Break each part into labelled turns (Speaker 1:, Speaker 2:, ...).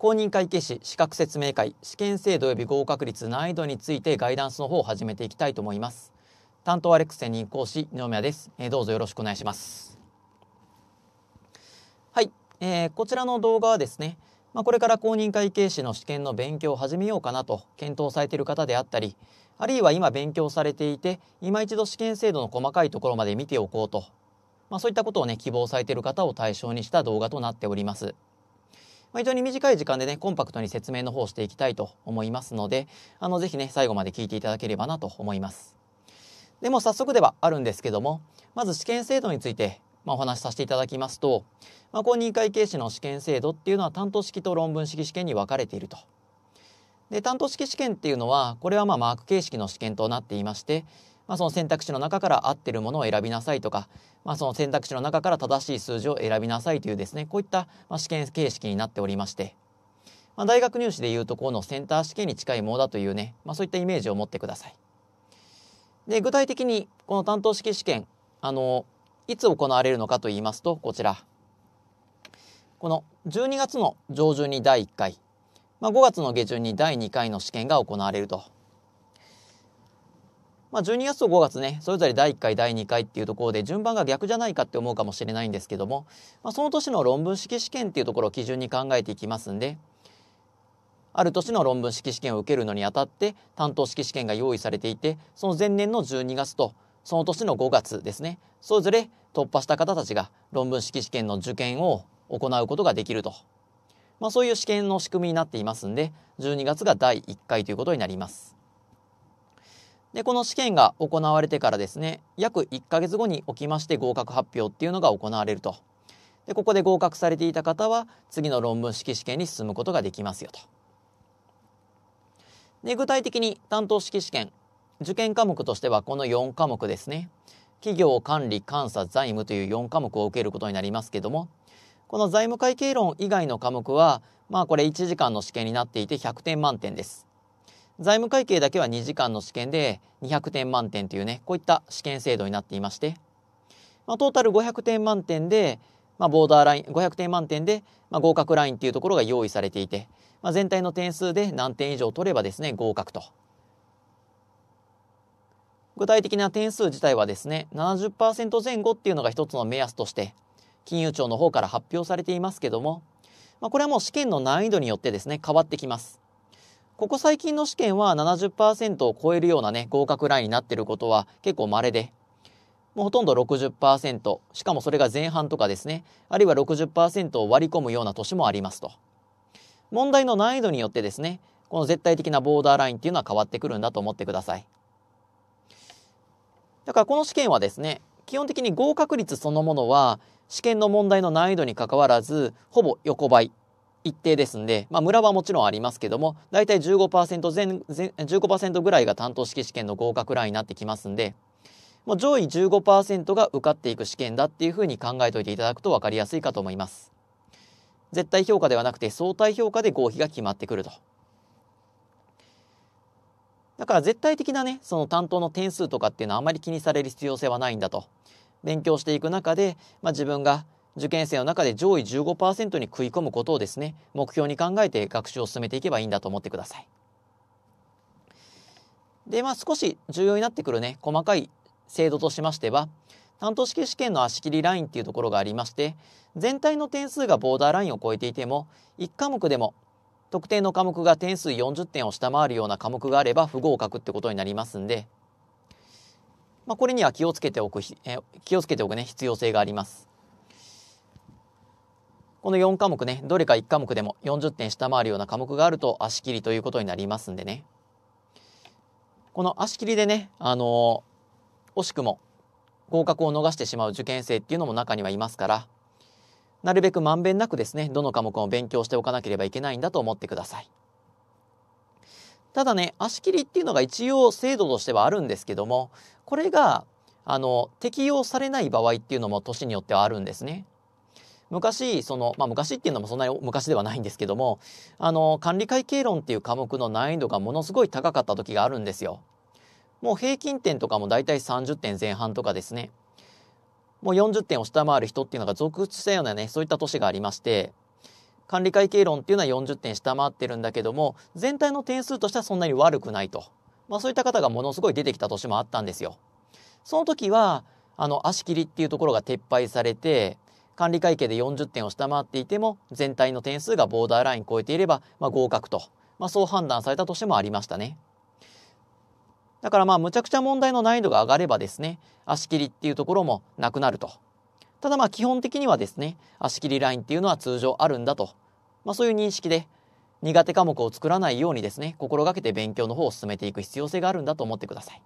Speaker 1: 公認会計士資格説明会試験制度及び合格率難易度についてガイダンスの方を始めていきたいと思います担当アレックス専任講師二宮です、えどうぞよろしくお願いしますはい、えー、こちらの動画はですねまあ、これから公認会計士の試験の勉強を始めようかなと検討されている方であったりあるいは今勉強されていて今一度試験制度の細かいところまで見ておこうと、まあ、そういったことをね希望されている方を対象にした動画となっております。非常に短い時間でね、コンパクトに説明の方をしていきたいと思いますので、あの、ぜひね、最後まで聞いていただければなと思います。でも早速ではあるんですけども、まず試験制度について、まあ、お話しさせていただきますと、まあ、公認会計士の試験制度っていうのは担当式と論文式試験に分かれていると。で担当式試験っていうのはこれはまあマーク形式の試験となっていまして、まあ、その選択肢の中から合ってるものを選びなさいとか、まあ、その選択肢の中から正しい数字を選びなさいというですねこういった、ま試験形式になっておりまして、ま大学入試でいうとこのセンター試験に近いものだというね、まそういったイメージを持ってください。で具体的にこの担当式試験あのいつ行われるのかといいますとこちらこの12月の上旬に第1回、まあ、5月の下旬に第2回の試験が行われると。まあ、12月と5月ね、それぞれ第1回、第2回っていうところで順番が逆じゃないかって思うかもしれないんですけども、まあ、その年の論文式試験っていうところを基準に考えていきますんで、ある年の論文式試験を受けるのにあたって担当式試験が用意されていて、その前年の12月とその年の5月ですね、それぞれ突破した方たちが論文式試験の受験を行うことができると。まあ、そういう試験の仕組みになっていますんで、12月が第1回ということになります。で、この試験が行われてからですね、約1ヶ月後に起きまして合格発表っていうのが行われると。で、ここで合格されていた方は、次の論文式試験に進むことができますよと。で、具体的に担当式試験、受験科目としてはこの4科目ですね。企業管理、監査、財務という4科目を受けることになりますけども、この財務会計論以外の科目は、まあこれ1時間の試験になっていて100点満点です。財務会計だけは2時間の試験で200点満点というね、こういった試験制度になっていまして、まあ、トータル500点満点で、まあ、ボーダーライン、500点満点で、まあ、合格ラインっていうところが用意されていて、まあ、全体の点数で何点以上取ればですね、合格と。具体的な点数自体はですね、70%前後っていうのが一つの目安として、金融庁の方から発表されていますけども、まあ、これはもう試験の難易度によってですね、変わってきます。ここ最近の試験は70%を超えるようなね、合格ラインになってることは結構稀で、もうほとんど60%、しかもそれが前半とかですね、あるいは60%を割り込むような年もありますと。問題の難易度によってですね、この絶対的なボーダーラインっていうのは変わってくるんだと思ってください。だからこの試験はですね、基本的に合格率そのものは試験の問題の難易度にかかわらず、ほぼ横ばい一定ですんで、まあ、村はもちろんありますけども、大体15%前、前15%ぐらいが担当式試験の合格ラインになってきますんで、もう上位15%が受かっていく試験だっていうふうに考えておいていただくと分かりやすいかと思います。絶対評価ではなくて相対評価で合否が決まってくると。だから絶対的なね、その担当の点数とかっていうのはあまり気にされる必要性はないんだと。勉強していく中で、まあ、自分が受験生の中で上位15%に食い込むことをですね、目標に考えて学習を進めていけばいいんだと思ってください。で、まあ少し重要になってくるね、細かい制度としましては、担当式試験の足切りラインっていうところがありまして、全体の点数がボーダーラインを超えていても、1科目でも特定の科目が点数40点を下回るような科目があれば不合格ってことになりますんで、まあ、これには気をつけておく、え気をつけておくね、必要性があります。この4科目ね、どれか1科目でも40点下回るような科目があると足切りということになりますんでね。この足切りでね、あのー、惜しくも合格を逃してしまう受験生っていうのも中にはいますから、なるべくまんべんなくですね、どの科目も勉強しておかなければいけないんだと思ってください。ただね、足切りっていうのが一応制度としてはあるんですけども、これが、あの、適用されない場合っていうのも年によってはあるんですね。昔、その、まあ、昔っていうのもそんなに昔ではないんですけども、あの、管理会計論っていう科目の難易度がものすごい高かった時があるんですよ。もう平均点とかも大体30点前半とかですね。もう40点を下回る人っていうのが続出したようなね、そういった年がありまして、管理会計論っていうのは40点下回ってるんだけども、全体の点数としてはそんなに悪くないと。まあそういった方がものすごい出てきた年もあったんですよ。その時は、あの、足切りっていうところが撤廃されて、管理会計で40点を下回っていても、全体の点数がボーダーライン超えていれば、まあ、合格と、まあ、そう判断された年もありましたね。だからまあ、むちゃくちゃ問題の難易度が上がればですね、足切りっていうところもなくなると。ただまあ、基本的にはですね、足切りラインっていうのは通常あるんだと。まあ、そういう認識で、苦手科目を作らないようにですね、心がけて勉強の方を進めていく必要性があるんだと思ってください。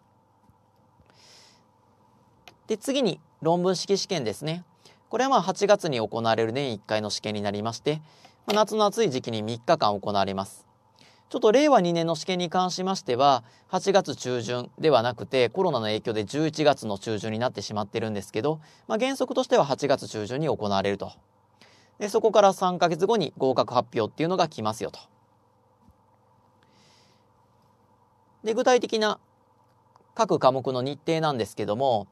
Speaker 1: で、次に論文式試験ですね。これはまあ8月に行われる年1回の試験になりまして、夏の暑い時期に3日間行われます。ちょっと令和2年の試験に関しましては、8月中旬ではなくて、コロナの影響で11月の中旬になってしまってるんですけど、まあ、原則としては8月中旬に行われると。で、そこから3ヶ月後に合格発表っていうのが来ますよと。で、具体的な各科目の日程なんですけども、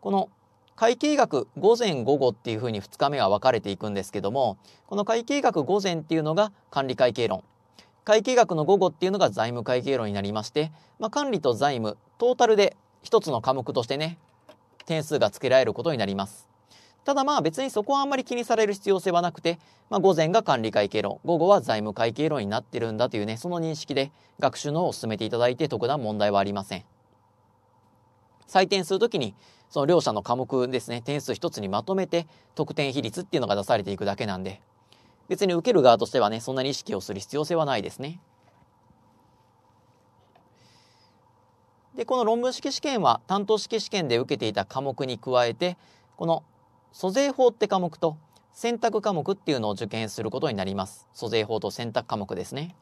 Speaker 1: この会計学午前午後っていうふうに2日目は分かれていくんですけども、この会計学午前っていうのが管理会計論。会計学の午後っていうのが財務会計論になりまして、まあ、管理と財務、トータルで一つの科目としてね、点数が付けられることになります。ただまあ別にそこはあんまり気にされる必要性はなくて、まあ、午前が管理会計論、午後は財務会計論になってるんだというね、その認識で学習の方を進めていただいて特段問題はありません。採点するときにその両者の科目ですね、点数一つにまとめて、得点比率っていうのが出されていくだけなんで、別に受ける側としてはね、そんなに意識をする必要性はないですね。で、この論文式試験は担当式試験で受けていた科目に加えて、この租税法って科目と選択科目っていうのを受験することになります。租税法と選択科目ですね。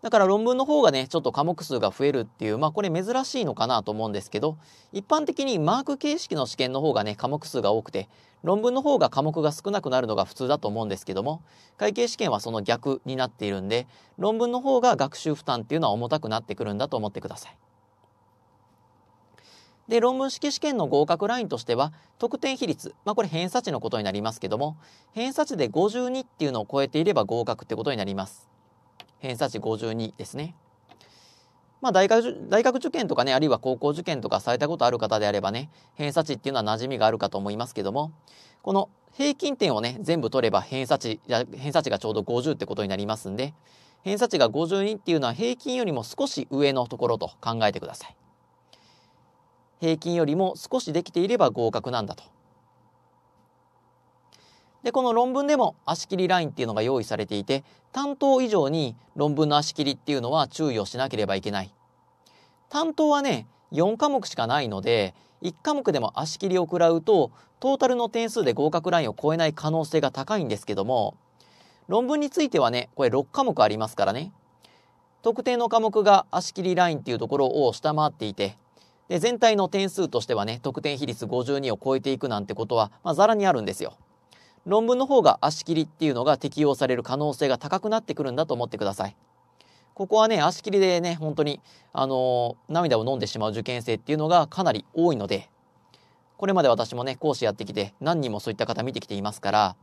Speaker 1: だから論文の方がね、ちょっと科目数が増えるっていう、まあこれ珍しいのかなと思うんですけど、一般的にマーク形式の試験の方がね、科目数が多くて、論文の方が科目が少なくなるのが普通だと思うんですけども、会計試験はその逆になっているんで、論文の方が学習負担っていうのは重たくなってくるんだと思ってください。で、論文式試験の合格ラインとしては、得点比率、まあこれ偏差値のことになりますけども、偏差値で52っていうのを超えていれば合格ってことになります。偏差値52ですね。まあ、大学大学受験とかね、あるいは高校受験とかされたことある方であればね、偏差値っていうのは馴染みがあるかと思いますけども、この平均点をね、全部取れば偏差値、偏差値がちょうど50ってことになりますんで、偏差値が52っていうのは平均よりも少し上のところと考えてください。平均よりも少しできていれば合格なんだと。で、この論文でも足切りラインっていうのが用意されていて、担当以上に論文の足切りっていうのは注意をしなければいけない。担当はね、4科目しかないので、1科目でも足切りを食らうと、トータルの点数で合格ラインを超えない可能性が高いんですけども、論文についてはね、これ6科目ありますからね。特定の科目が足切りラインっていうところを下回っていて、で、全体の点数としてはね、得点比率52を超えていくなんてことは、まあ、ざらにあるんですよ。論文の方が足切りっていうのが適用される可能性が高くなってくるんだと思ってください。ここはね、足切りでね、本当に、あのー、涙を飲んでしまう受験生っていうのがかなり多いので、これまで私もね、講師やってきて、何人もそういった方見てきていますから、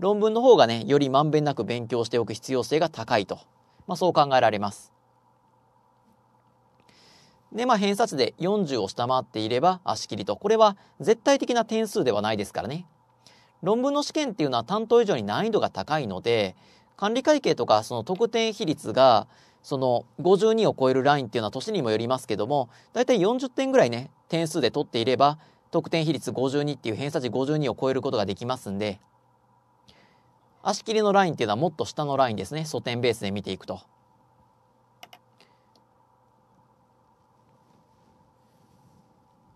Speaker 1: 論文の方がね、よりまんべんなく勉強しておく必要性が高いと、まあ、そう考えられます。で、まあ、偏差値で40を下回っていれば足切りと。これは絶対的な点数ではないですからね。論文の試験っていうのは担当以上に難易度が高いので、管理会計とかその得点比率が、その52を超えるラインっていうのは年にもよりますけども、だいたい40点ぐらいね、点数で取っていれば、得点比率52っていう偏差値52を超えることができますんで、足切りのラインっていうのはもっと下のラインですね、素点ベースで見ていくと。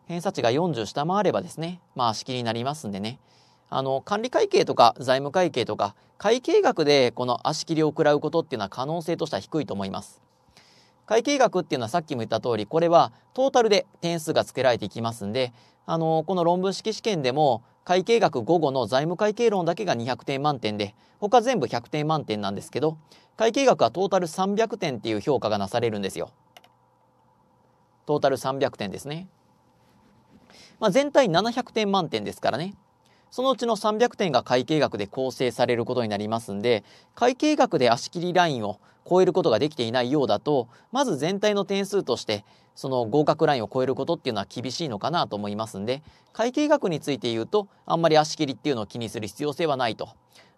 Speaker 1: 偏差値が40下回ればですね、まあ足切りになりますんでね。あの、管理会計とか財務会計とか、会計学でこの足切りを食らうことっていうのは可能性としては低いと思います。会計学っていうのはさっきも言った通り、これはトータルで点数が付けられていきますんで、あの、この論文式試験でも、会計学午後の財務会計論だけが200点満点で、他全部100点満点なんですけど、会計学はトータル300点っていう評価がなされるんですよ。トータル300点ですね。まあ、全体700点満点ですからね。そのうちの300点が会計額で構成されることになりますんで、会計額で足切りラインを超えることができていないようだと、まず全体の点数として、その合格ラインを超えることっていうのは厳しいのかなと思いますんで、会計額について言うと、あんまり足切りっていうのを気にする必要性はないと。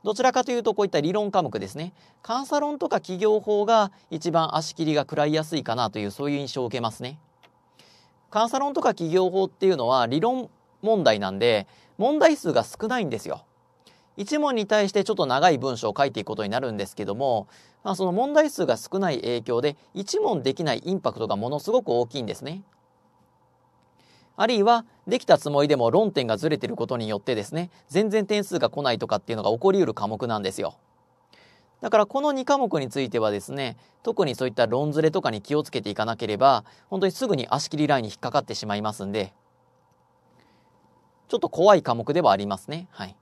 Speaker 1: どちらかというと、こういった理論科目ですね。監査論とか企業法が一番足切りが食らいやすいかなという、そういう印象を受けますね。監査論とか企業法っていうのは理論問題なんで、問題数が少ないんですよ。1問に対してちょっと長い文章を書いていくことになるんですけども、まあ、その問題数が少ない影響で1問できないインパクトがものすごく大きいんですね。あるいはできたつもりでも論点がずれてることによってですね全然点数が来ないとかっていうのが起こりうる科目なんですよ。だからこの2科目についてはですね特にそういった論ずれとかに気をつけていかなければ本当にすぐに足切りラインに引っかかってしまいますんでちょっと怖い科目ではありますね。はい。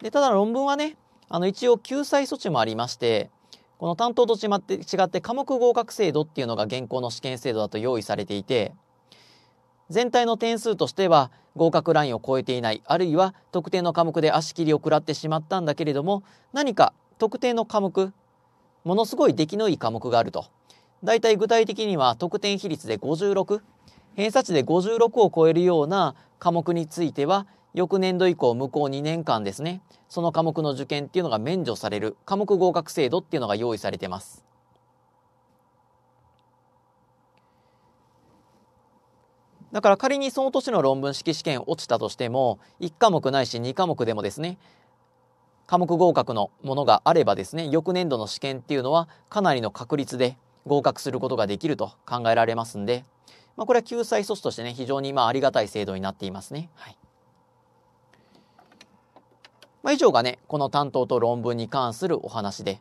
Speaker 1: で、ただ論文はね、あの一応救済措置もありまして、この担当と違って違って科目合格制度っていうのが現行の試験制度だと用意されていて、全体の点数としては合格ラインを超えていないあるいは特定の科目で足切りを食らってしまったんだけれども何か特定の科目ものすごい出来のいい科目があると大体具体的には得点比率で56偏差値で56を超えるような科目については、翌年度以降、向こう2年間ですね、その科目の受験っていうのが免除される、科目合格制度っていうのが用意されてます。だから仮にその年の論文式試験落ちたとしても、1科目ないし2科目でもですね、科目合格のものがあればですね、翌年度の試験っていうのはかなりの確率で合格することができると考えられますんで、まあ、これは救済措置としてね、非常にまあありがたい制度になっていますね。はい。まあ、以上がね、この担当と論文に関するお話で。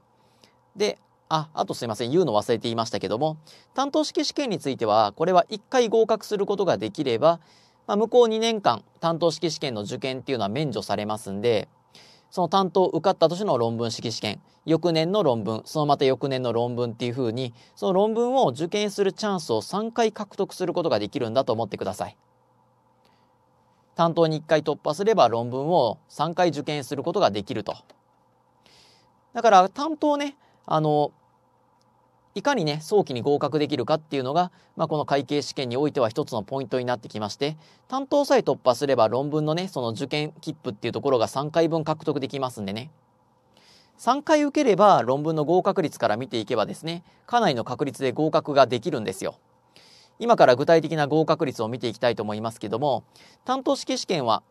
Speaker 1: で、あ、あとすいません、言うの忘れていましたけども、担当式試験については、これは1回合格することができれば、まあ、向こう2年間、担当式試験の受験っていうのは免除されますんで、その担当受かった年の論文式試験、翌年の論文、そのまた翌年の論文っていうふうに、その論文を受験するチャンスを3回獲得することができるんだと思ってください。担当に1回突破すれば論文を3回受験することができると。だから担当ね、あの、いかにね、早期に合格できるかっていうのが、まあ、この会計試験においては一つのポイントになってきまして、担当さえ突破すれば論文のね、その受験切符っていうところが3回分獲得できますんでね。3回受ければ論文の合格率から見ていけばですね、かなりの確率で合格ができるんですよ。今から具体的な合格率を見ていきたいと思いますけども、担当式試験は、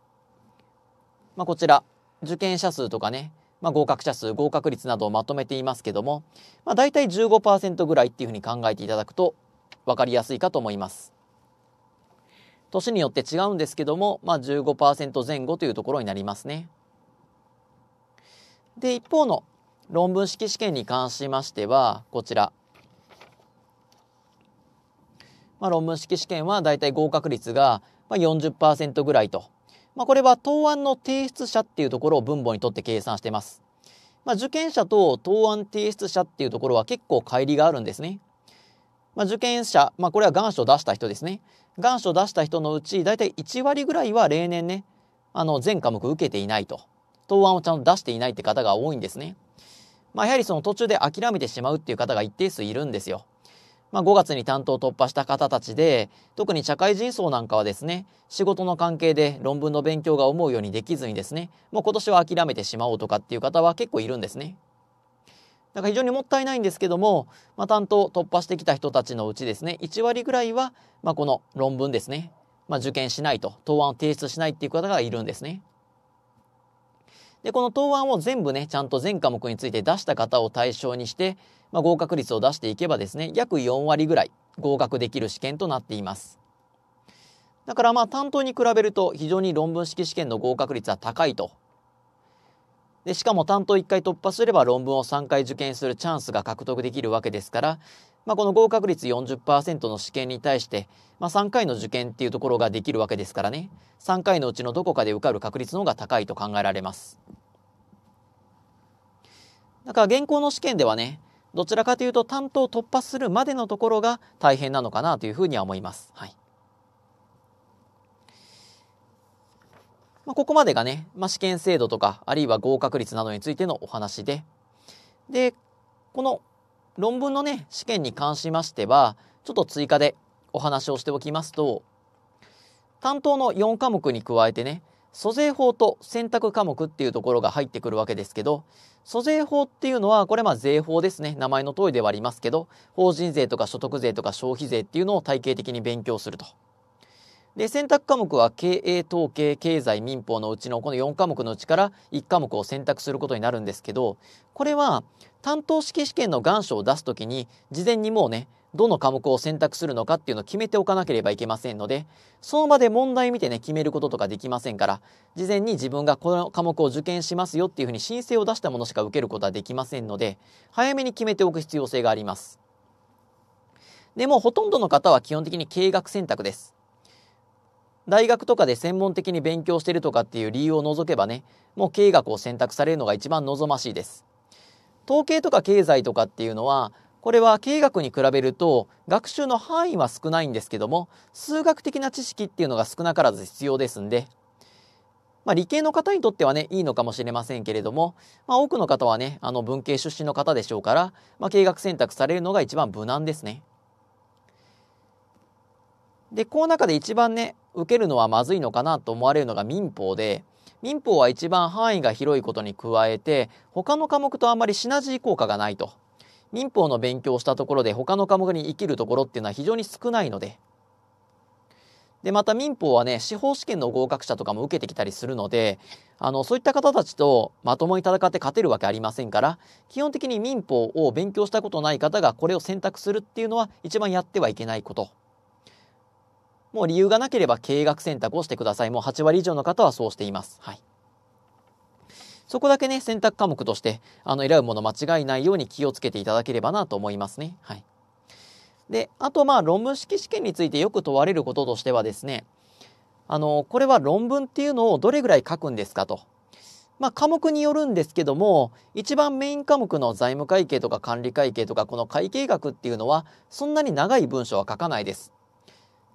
Speaker 1: まあ、こちら、受験者数とかね、まあ、合格者数、合格率などをまとめていますけども、まあ、大体15%ぐらいっていうふうに考えていただくと分かりやすいかと思います。年によって違うんですけども、まあ15、前後というところになりますね。で、一方の論文式試験に関しましては、こちら。まあ、論文式試験はだいたい合格率が40%ぐらいとまあ、これは答案の提出者っていうところを分母にとって計算しています。まあ、受験者と答案提出者っていうところは結構乖離があるんですね。まあ、受験者、まあ、これは願書を出した人ですね。願書を出した人のうち、大体1割ぐらいは例年ね、あの、全科目受けていないと。答案をちゃんと出していないって方が多いんですね。まあ、やはりその途中で諦めてしまうっていう方が一定数いるんですよ。まあ、5月に担当を突破した方たちで、特に社会人層なんかはですね、仕事の関係で論文の勉強が思うようにできずにですね、もう今年は諦めてしまおうとかっていう方は結構いるんですね。だから非常にもったいないんですけども、まあ、担当突破してきた人たちのうちですね、1割ぐらいは、まあ、この論文ですね、まあ、受験しないと、答案を提出しないっていう方がいるんですね。で、この答案を全部ね、ちゃんと全科目について出した方を対象にして、まあ、合格率を出していけばですね、約4割ぐらい合格できる試験となっています。だからまあ担当に比べると非常に論文式試験の合格率は高いと。でしかも担当1回突破すれば論文を3回受験するチャンスが獲得できるわけですから、まあ、この合格率40%の試験に対して、まあ、3回の受験っていうところができるわけですからね3回のうちのどこかで受かる確率の方が高いと考えられます。だから現行の試験ではねどちらかというと担当を突破するまでのところが大変なのかなというふうには思います。はいまあ、ここまでがね、まあ、試験制度とかあるいは合格率などについてのお話ででこの論文のね試験に関しましてはちょっと追加でお話をしておきますと担当の4科目に加えてね租税法と選択科目っていうところが入ってくるわけですけど、租税法っていうのは、これまあ税法ですね。名前の通りではありますけど、法人税とか所得税とか消費税っていうのを体系的に勉強すると。で、選択科目は経営統計、経済、民法のうちのこの4科目のうちから1科目を選択することになるんですけど、これは担当式試験の願書を出すときに、事前にもうね、どの科目を選択するのかっていうのを決めておかなければいけませんので、その場で問題見てね、決めることとかできませんから、事前に自分がこの科目を受験しますよっていうふうに申請を出したものしか受けることはできませんので、早めに決めておく必要性があります。でも、ほとんどの方は基本的に計学選択です。大学とかで専門的に勉強してるとかっていう理由を除けばね、もう経営学を選択されるのが一番望ましいです。統計とか経済とかっていうのは、これは経学に比べると学習の範囲は少ないんですけども数学的な知識っていうのが少なからず必要ですんで、まあ、理系の方にとってはねいいのかもしれませんけれども、まあ、多くの方はねあの文系出身の方でしょうから、まあ、経学選択されるのが一番無難ですね。でこの中で一番ね受けるのはまずいのかなと思われるのが民法で民法は一番範囲が広いことに加えて他の科目とあまりシナジー効果がないと。民法の勉強をしたところで他の科目に生きるところっていうのは非常に少ないのででまた民法はね司法試験の合格者とかも受けてきたりするのであのそういった方たちとまともに戦って勝てるわけありませんから基本的に民法を勉強したことない方がこれを選択するっていうのは一番やってはいけないこと。もう理由がなければ経営学選択をしてください。もう8割以上の方はそうしています。はい。そこだけね、選択科目として、あの、選ぶもの間違いないように気をつけていただければなと思いますね。はい。で、あと、まあ、論文式試験についてよく問われることとしてはですね、あの、これは論文っていうのをどれぐらい書くんですかと。まあ、科目によるんですけども、一番メイン科目の財務会計とか管理会計とか、この会計学っていうのは、そんなに長い文章は書かないです。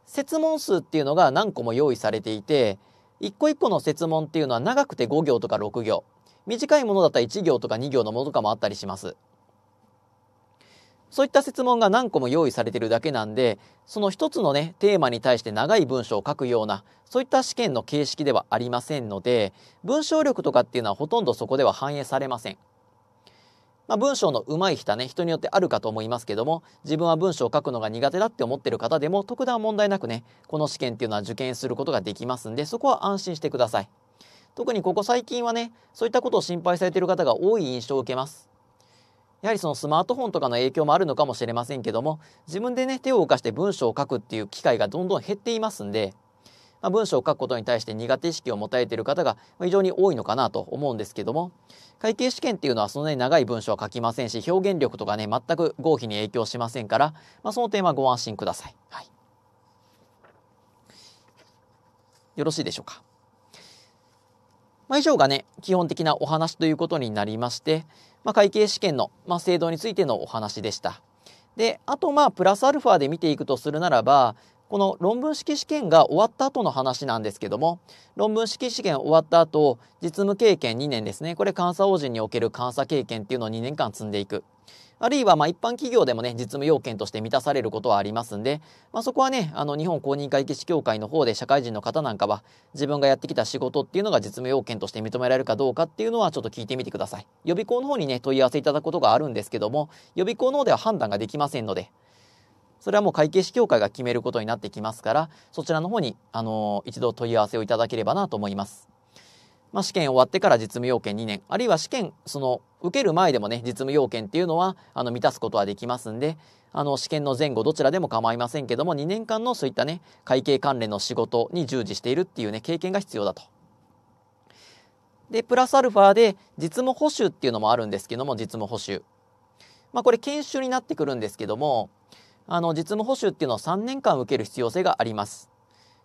Speaker 1: 設問数っていうのが何個も用意されていて、一個一個の設問っていうのは長くて5行とか6行。短いものだったら1行とか2行のものとかもあったりします。そういった設問が何個も用意されてるだけなんで、その一つのね、テーマに対して長い文章を書くような、そういった試験の形式ではありませんので、文章力とかっていうのはほとんどそこでは反映されません。まあ、文章の上手い人ね、人によってあるかと思いますけども、自分は文章を書くのが苦手だって思ってる方でも、特段問題なくね、この試験っていうのは受験することができますんで、そこは安心してください。特にここ最近はねそういったことを心配されている方が多い印象を受けますやはりそのスマートフォンとかの影響もあるのかもしれませんけども自分でね手を動かして文章を書くっていう機会がどんどん減っていますんで、まあ、文章を書くことに対して苦手意識を持たれている方が非常に多いのかなと思うんですけども会計試験っていうのはそんなに長い文章は書きませんし表現力とかね全く合否に影響しませんから、まあ、その点はご安心ください、はい、よろしいでしょうかまあ、以上がね、基本的なお話ということになりまして、まあ、会計試験の、まあ、制度についてのお話でした。で、あとまあ、プラスアルファで見ていくとするならば、この論文式試験が終わった後の話なんですけども、論文式試験終わった後、実務経験2年ですね、これ監査法人における監査経験っていうのを2年間積んでいく。あるいはま一般企業でもね、実務要件として満たされることはありますんで、まあ、そこはね、あの日本公認会計士協会の方で社会人の方なんかは、自分がやってきた仕事っていうのが実務要件として認められるかどうかっていうのはちょっと聞いてみてください。予備校の方にね、問い合わせいただくことがあるんですけども、予備校の方では判断ができませんので、それはもう会計士協会が決めることになってきますから、そちらの方に、あの一度問い合わせをいただければなと思います。まあ、試験終わってから実務要件2年、あるいは試験、その、受ける前でもね、実務要件っていうのは、あの、満たすことはできますんで、あの、試験の前後どちらでも構いませんけども、2年間のそういったね、会計関連の仕事に従事しているっていうね、経験が必要だと。で、プラスアルファで、実務補修っていうのもあるんですけども、実務補修。まあ、これ研修になってくるんですけども、あの、実務補修っていうのを3年間受ける必要性があります。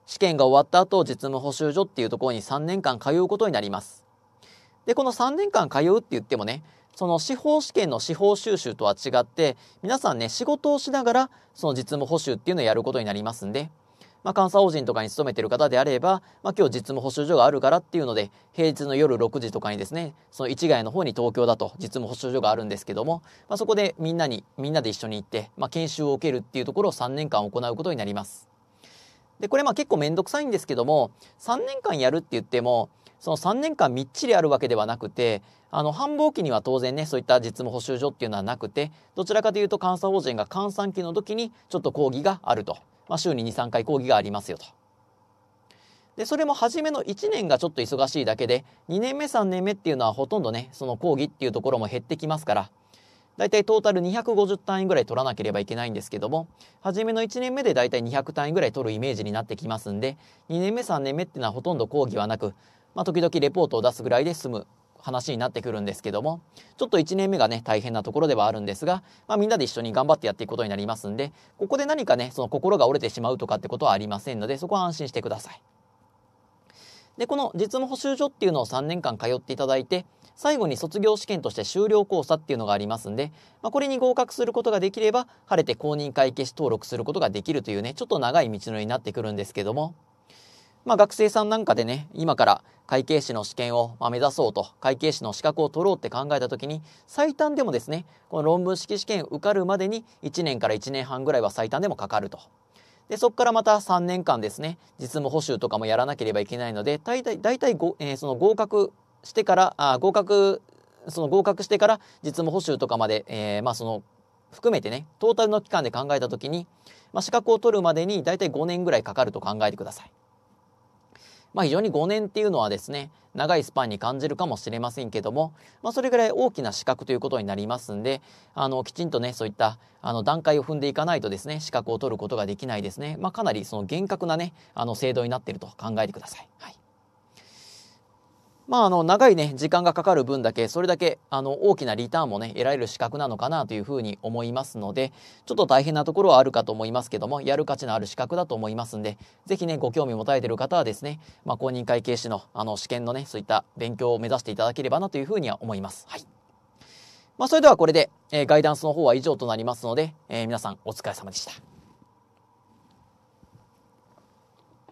Speaker 1: 試験が終わった後、実務補習所っていうところに3年間通うことになります。で、この3年間通うって言ってもね、その司法試験の司法修習とは違って、皆さんね、仕事をしながら、その実務補習っていうのをやることになりますんで、まあ、監査法人とかに勤めてる方であれば、まあ、今日実務補習所があるからっていうので、平日の夜6時とかにですね、その市街の方に東京だと実務補習所があるんですけども、まあ、そこでみんなに、みんなで一緒に行って、まあ、研修を受けるっていうところを3年間行うことになります。で、これまあ結構めんどくさいんですけども、3年間やるって言っても、その3年間みっちりあるわけではなくて、あの、繁忙期には当然ね、そういった実務補習所っていうのはなくて、どちらかというと監査法人が換算期の時にちょっと講義があると。まあ、週に2、3回講義がありますよと。で、それも初めの1年がちょっと忙しいだけで、2年目、3年目っていうのはほとんどね、その講義っていうところも減ってきますから、大体トータル250単位ぐらい取らなければいけないんですけども、初めの1年目で大体200単位ぐらい取るイメージになってきますんで、2年目、3年目っていうのはほとんど講義はなく、まあ、時々レポートを出すぐらいで済む話になってくるんですけども、ちょっと1年目がね、大変なところではあるんですが、まあ、みんなで一緒に頑張ってやっていくことになりますんで、ここで何かね、その心が折れてしまうとかってことはありませんので、そこは安心してください。で、この実務補習所っていうのを3年間通っていただいて、最後に卒業試験として修了講座っていうのがありますんで、まあ、これに合格することができれば、晴れて公認会計士登録することができるというね、ちょっと長い道のりになってくるんですけども、まあ、学生さんなんかでね、今から会計士の試験を目指そうと、会計士の資格を取ろうって考えた時に、最短でもですね、この論文式試験受かるまでに1年から1年半ぐらいは最短でもかかると。で、そこからまた3年間ですね、実務補修とかもやらなければいけないので、大体、えー、その合格してからあ合格その合格してから実務補習とかまで、えー、まあその含めてねトータルの期間で考えた時に、まあ、資格を取るまでに大体5年ぐらいかかると考えてください。まあ、非常に5年っていうのはですね長いスパンに感じるかもしれませんけども、まあ、それぐらい大きな資格ということになりますんであのきちんとねそういったあの段階を踏んでいかないとですね資格を取ることができないですね、まあ、かなりその厳格なねあの制度になっていると考えてください。はいまあ、あの、長いね、時間がかかる分だけ、それだけ、あの、大きなリターンもね、得られる資格なのかなというふうに思いますので、ちょっと大変なところはあるかと思いますけども、やる価値のある資格だと思いますんで、ぜひね、ご興味持たれてる方はですね、まあ、公認会計士の、あの、試験のね、そういった勉強を目指していただければなというふうには思います。はい。まあ、それではこれで、えー、ガイダンスの方は以上となりますので、えー、皆さんお疲れ様でした。